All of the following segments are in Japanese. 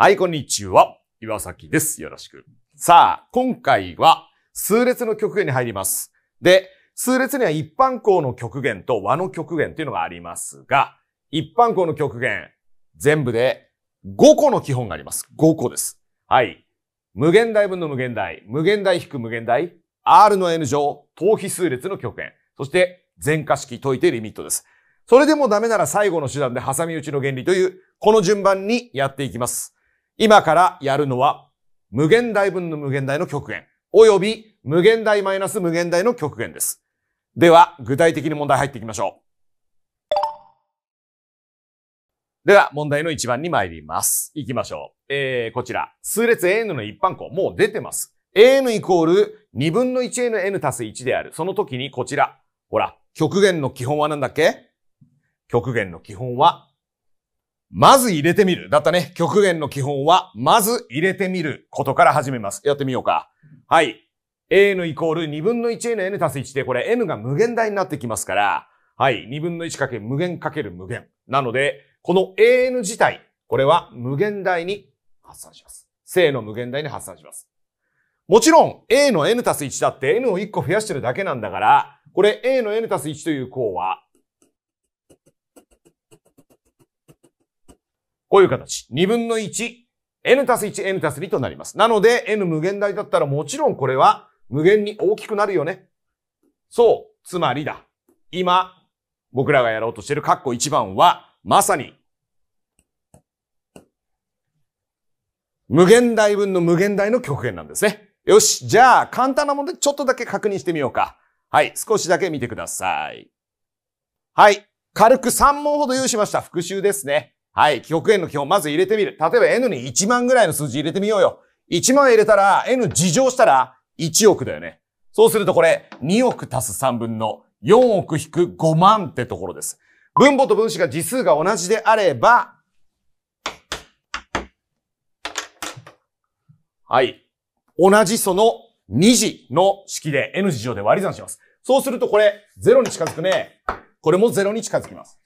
はい、こんにちは。岩崎です。よろしく。さあ、今回は数列の極限に入ります。で、数列には一般項の極限と和の極限というのがありますが、一般項の極限、全部で5個の基本があります。5個です。はい。無限大分の無限大、無限大引く無限大、R の N 乗、等比数列の極限、そして全化式解いてリミットです。それでもダメなら最後の手段で挟み撃ちの原理という、この順番にやっていきます。今からやるのは、無限大分の無限大の極限、および無限大マイナス無限大の極限です。では、具体的に問題入っていきましょう。では、問題の1番に参ります。いきましょう。えー、こちら。数列 an の一般項、もう出てます。an イコール2分の 1an たす1である。その時にこちら。ほら、極限の基本は何だっけ極限の基本はまず入れてみる。だったね。極限の基本は、まず入れてみることから始めます。やってみようか。はい。a n イコール2分の 1n 足す1で、これ n が無限大になってきますから、はい。2分の1かけ無限かける無限。なので、この an 自体、これは無限大に発散します。正の無限大に発散します。もちろん、a の n 足す1だって n を1個増やしてるだけなんだから、これ a の n 足す1という項はこういう形。2分の1、n たす1、n たす2となります。なので、n 無限大だったらもちろんこれは無限に大きくなるよね。そう。つまりだ。今、僕らがやろうとしてるカッコ1番は、まさに、無限大分の無限大の極限なんですね。よし。じゃあ、簡単なものでちょっとだけ確認してみようか。はい。少しだけ見てください。はい。軽く3問ほど用意しました。復習ですね。はい、極限の基本、まず入れてみる。例えば N に1万ぐらいの数字入れてみようよ。1万入れたら、N 事乗したら、1億だよね。そうするとこれ、2億足す3分の4億引く5万ってところです。分母と分子が次数が同じであれば、はい。同じその2次の式で N 次乗で割り算します。そうするとこれ、0に近づくね。これも0に近づきます。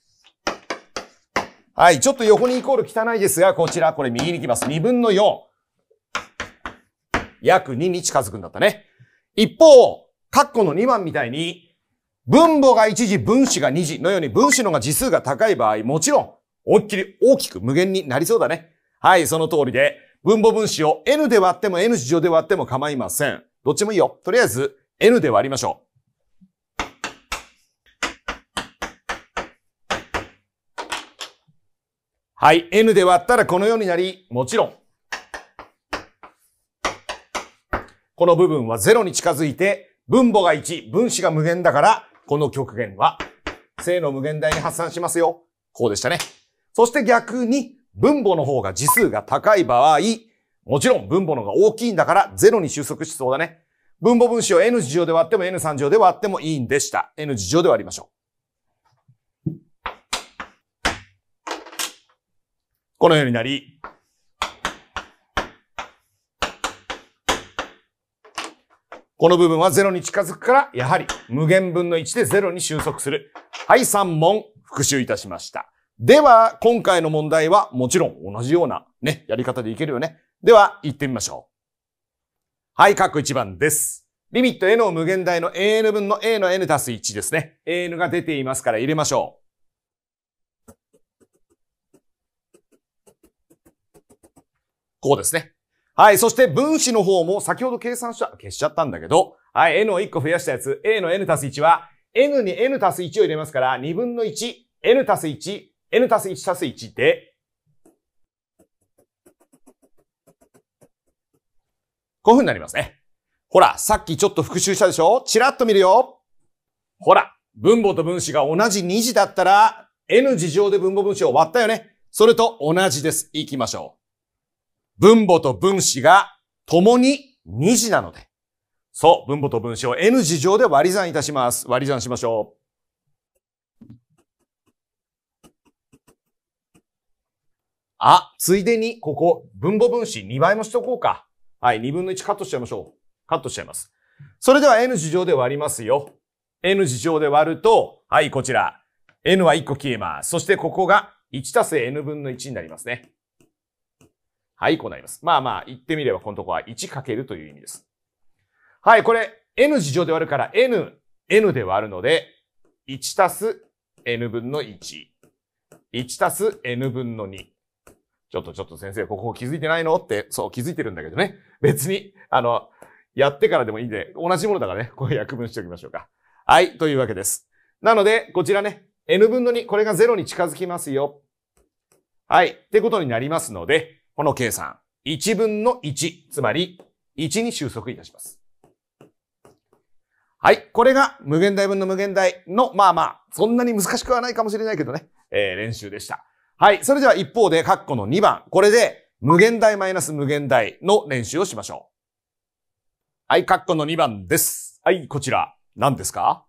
はい。ちょっと横にイコール汚いですが、こちら、これ右に行きます。2分の4。約2に近づくんだったね。一方、カッコの2番みたいに、分母が1次、分子が2次のように分子のが次数が高い場合、もちろん、思いっきり大きく無限になりそうだね。はい、その通りで、分母分子を n で割っても n 次乗で割っても構いません。どっちもいいよ。とりあえず、n で割りましょう。はい。N で割ったらこのようになり、もちろん、この部分は0に近づいて、分母が1、分子が無限だから、この極限は、正の無限大に発散しますよ。こうでしたね。そして逆に、分母の方が次数が高い場合、もちろん分母の方が大きいんだから0に収束しそうだね。分母分子を n 次乗で割っても n3 乗で割ってもいいんでした。n 次乗で割りましょう。このようになり、この部分は0に近づくから、やはり無限分の1で0に収束する。はい、3問復習いたしました。では、今回の問題はもちろん同じようなね、やり方でいけるよね。では、行ってみましょう。はい、各1番です。リミット n を無限大の an 分の a の n 足す1ですね。an が出ていますから入れましょう。こうですね。はい。そして分子の方も先ほど計算した、消しちゃったんだけど、はい。n を1個増やしたやつ、a の n たす1は、n に n たす1を入れますから、2分の1、n たす1、n たす1たす1で、こういう風になりますね。ほら、さっきちょっと復習したでしょチラッと見るよ。ほら、分母と分子が同じ2次だったら、n 次乗で分母分子を割ったよね。それと同じです。行きましょう。分母と分子が共に2次なので、そう、分母と分子を n 次上で割り算いたします。割り算しましょう。あ、ついでに、ここ、分母分子2倍もしとこうか。はい、2分の1カットしちゃいましょう。カットしちゃいます。それでは n 次上で割りますよ。n 次上で割ると、はい、こちら。n は1個消えます。そしてここが1たす n 分の1になりますね。はい、こうなります。まあまあ、言ってみればこのとこは1かけるという意味です。はい、これ、n 事乗で割るから n、n で割るので、1たす n 分の1。1たす n 分の2。ちょっとちょっと先生、ここ気づいてないのって、そう、気づいてるんだけどね。別に、あの、やってからでもいいんで、同じものだからね、これ約分しておきましょうか。はい、というわけです。なので、こちらね、n 分の2、これが0に近づきますよ。はい、ってことになりますので、この計算、1分の1、つまり1に収束いたします。はい。これが無限大分の無限大の、まあまあ、そんなに難しくはないかもしれないけどね、えー、練習でした。はい。それでは一方で、カッコの2番。これで、無限大マイナス無限大の練習をしましょう。はい、カッコの2番です。はい、こちら。何ですか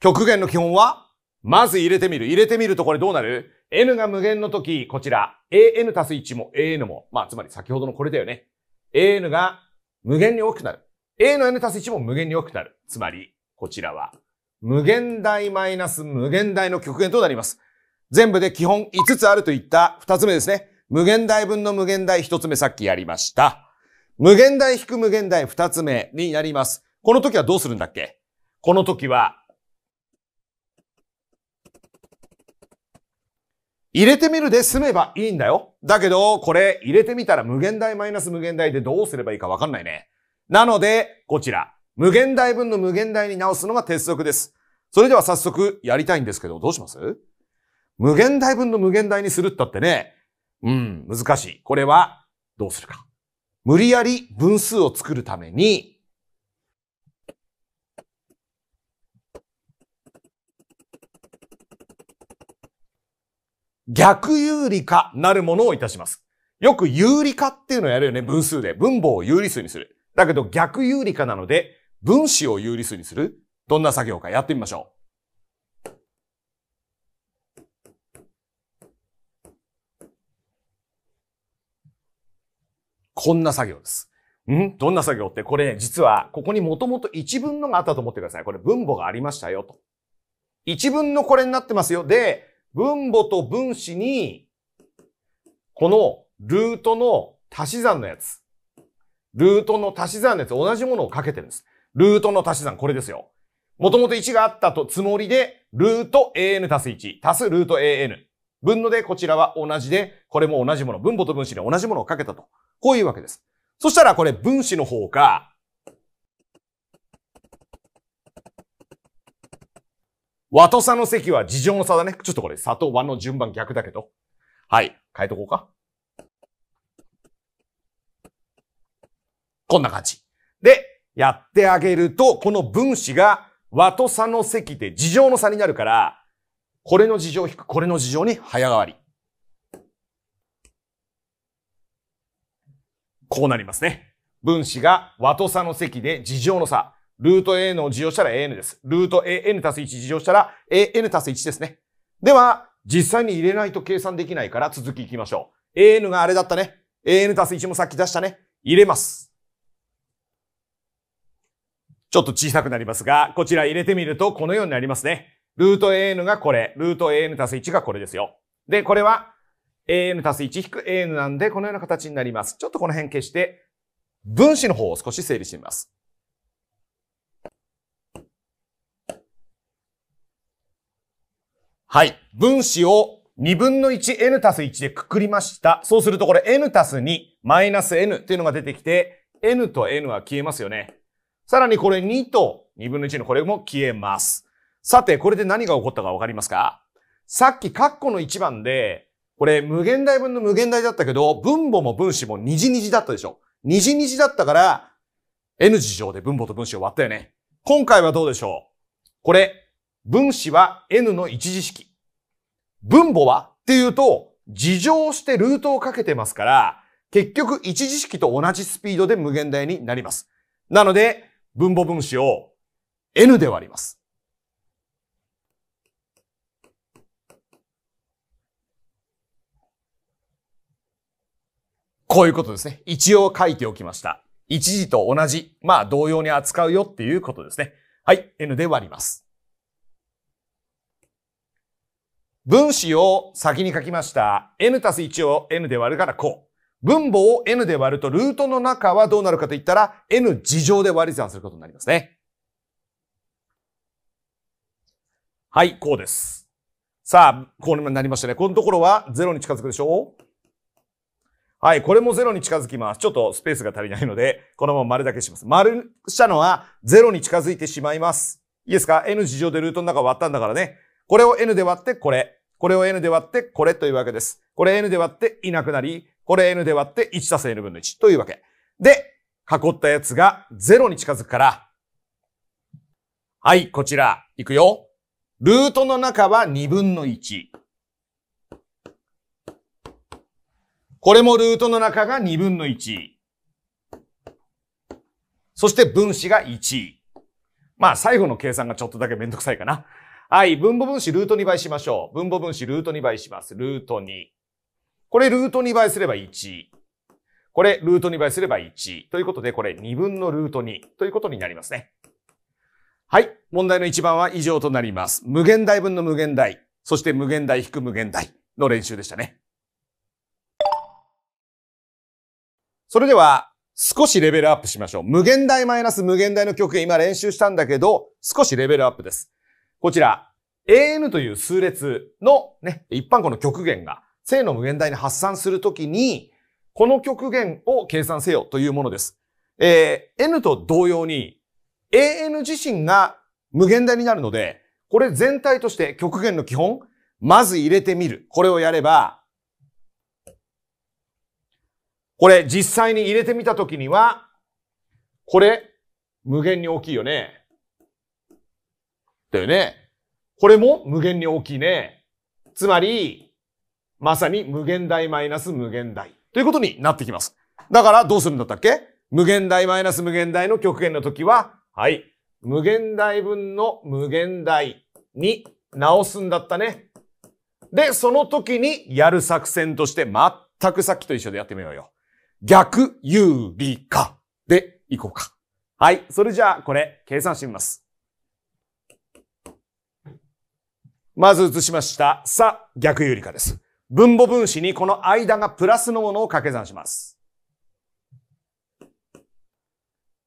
極限の基本はまず入れてみる。入れてみるとこれどうなる n が無限の時、こちら、an たす1も an も、まあ、つまり先ほどのこれだよね。an が無限に大きくなる。a の n たす1も無限に大きくなる。つまり、こちらは、無限大マイナス無限大の極限となります。全部で基本5つあるといった2つ目ですね。無限大分の無限大1つ目さっきやりました。無限大引く無限大2つ目になります。この時はどうするんだっけこの時は入れてみるで済めばいいんだよ。だけど、これ入れてみたら無限大マイナス無限大でどうすればいいかわかんないね。なので、こちら。無限大分の無限大に直すのが鉄則です。それでは早速やりたいんですけど、どうします無限大分の無限大にするったってね、うん、難しい。これは、どうするか。無理やり分数を作るために、逆有利化なるものをいたします。よく有利化っていうのをやるよね。分数で。分母を有理数にする。だけど逆有利化なので、分子を有理数にする。どんな作業かやってみましょう。こんな作業です。んどんな作業って、これ、ね、実は、ここにもともと1分のがあったと思ってください。これ分母がありましたよ、と。1分のこれになってますよ。で、分母と分子に、このルートの足し算のやつ。ルートの足し算のやつ、同じものをかけてるんです。ルートの足し算、これですよ。もともと1があったとつもりで、ルート an 足す1、足すルート an。分ので、こちらは同じで、これも同じもの。分母と分子に同じものをかけたと。こういうわけです。そしたらこれ分子の方が、和とさの席は事情の差だね。ちょっとこれ、砂糖和の順番逆だけど。はい。変えとこうか。こんな感じ。で、やってあげると、この分子が和と差の積で事情の差になるから、これの事情を引く、これの事情に早変わり。こうなりますね。分子が和と差の積で事情の差。ルート AN を事乗したら AN です。ルート AN たす1事乗したら AN たす1ですね。では、実際に入れないと計算できないから続きいきましょう。AN があれだったね。AN たす1もさっき出したね。入れます。ちょっと小さくなりますが、こちら入れてみるとこのようになりますね。ルート AN がこれ、ルート AN たす1がこれですよ。で、これは AN たす1引く AN なんでこのような形になります。ちょっとこの辺消して、分子の方を少し整理してみます。はい。分子を2分の 1n たす1でくくりました。そうするとこれ n たす2マイナス n っていうのが出てきて、n と n は消えますよね。さらにこれ2と2分の1のこれも消えます。さて、これで何が起こったかわかりますかさっきカッコの1番で、これ無限大分の無限大だったけど、分母も分子も二次二次だったでしょ。二次二次だったから、n 次乗で分母と分子を割ったよね。今回はどうでしょうこれ、分子は N の一次式。分母はっていうと、事乗してルートをかけてますから、結局一次式と同じスピードで無限大になります。なので、分母分子を N で割ります。こういうことですね。一応書いておきました。一時と同じ、まあ同様に扱うよっていうことですね。はい、N で割ります。分子を先に書きました。n たす1を n で割るからこう。分母を n で割ると、ルートの中はどうなるかと言ったら、n 次乗で割り算することになりますね。はい、こうです。さあ、こうなりましたね。このところは0に近づくでしょうはい、これも0に近づきます。ちょっとスペースが足りないので、このまま丸だけします。丸したのは0に近づいてしまいます。いいですか ?n 次乗でルートの中割ったんだからね。これを n で割ってこれ。これを n で割ってこれというわけです。これ n で割っていなくなり、これ n で割って1たす n 分の1というわけ。で、囲ったやつが0に近づくから。はい、こちら、いくよ。ルートの中は2分の1。これもルートの中が2分の1。そして分子が1。まあ最後の計算がちょっとだけめんどくさいかな。はい、分母分子ルート2倍しましょう。分母分子ルート2倍します。ルート2。これルート2倍すれば1。これルート2倍すれば1。ということで、これ2分のルート2ということになりますね。はい、問題の1番は以上となります。無限大分の無限大、そして無限大引く無限大の練習でしたね。それでは、少しレベルアップしましょう。無限大マイナス無限大の曲が今練習したんだけど、少しレベルアップです。こちら、an という数列のね、一般項の極限が正の無限大に発散するときに、この極限を計算せよというものです。えー、n と同様に、an 自身が無限大になるので、これ全体として極限の基本、まず入れてみる。これをやれば、これ実際に入れてみたときには、これ、無限に大きいよね。だよね。これも無限に大きいね。つまり、まさに無限大マイナス無限大ということになってきます。だからどうするんだったっけ無限大マイナス無限大の極限の時は、はい、無限大分の無限大に直すんだったね。で、その時にやる作戦として全くさっきと一緒でやってみようよ。逆有利化でいこうか。はい。それじゃあ、これ、計算してみます。まず移しました、さ、逆有理化です。分母分子にこの間がプラスのものを掛け算します。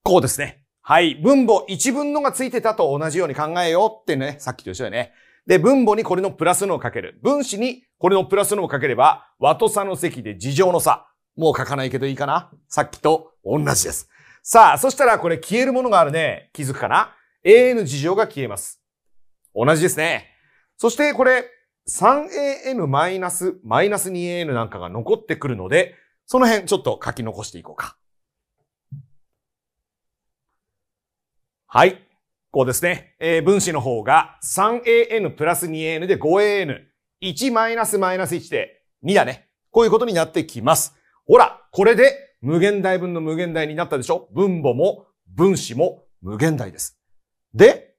こうですね。はい。分母1分のがついてたと同じように考えようってね、さっきと一緒だよね。で、分母にこれのプラスのをかける。分子にこれのプラスのをかければ、和と差の積で事情の差。もう書かないけどいいかなさっきと同じです。さあ、そしたらこれ消えるものがあるね。気づくかな ?an 事情が消えます。同じですね。そしてこれ 3an マイナス、マイナス 2an なんかが残ってくるので、その辺ちょっと書き残していこうか。はい。こうですね。えー、分子の方が 3an プラス 2an で 5an。1マイナスマイナス1で2だね。こういうことになってきます。ほら、これで無限大分の無限大になったでしょ分母も分子も無限大です。で、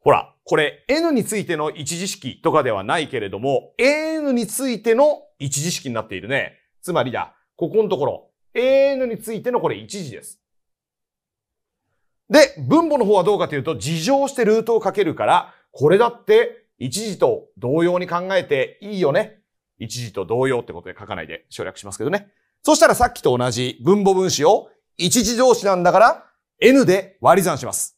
ほら、これ N についての一時式とかではないけれども、AN についての一時式になっているね。つまりだ、ここのところ、AN についてのこれ一時です。で、分母の方はどうかというと、事乗してルートをかけるから、これだって一時と同様に考えていいよね。一時と同様ってことで書かないで省略しますけどね。そしたらさっきと同じ分母分子を一時同士なんだから N で割り算します。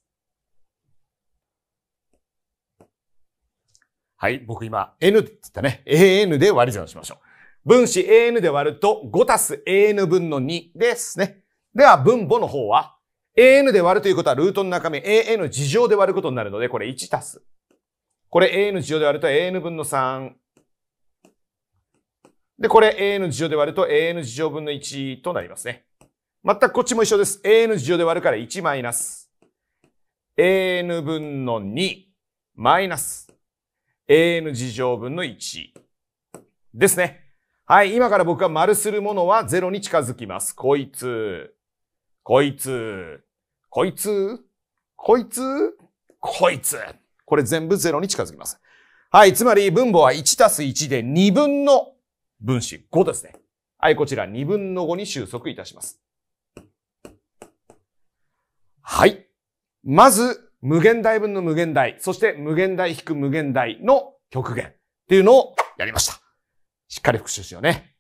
はい、僕今、N って言ったね。AN で割り算しましょう。分子 AN で割ると、5たす AN 分の2ですね。では、分母の方は、AN で割るということは、ルートの中身、AN 事乗で割ることになるので、これ1たす。これ AN 事乗で割ると AN 分の3。で、これ AN 事乗で割ると AN 事乗分の1となりますね。全くこっちも一緒です。AN 事乗で割るから1マイナス。AN 分の2マイナス。an 事乗分の1ですね。はい、今から僕が丸するものは0に近づきます。こいつ、こいつ、こいつ、こいつ、こいつ。これ全部0に近づきます。はい、つまり分母は1たす1で2分の分子5ですね。はい、こちら2分の5に収束いたします。はい。まず、無限大分の無限大、そして無限大引く無限大の極限っていうのをやりました。しっかり復習しようね。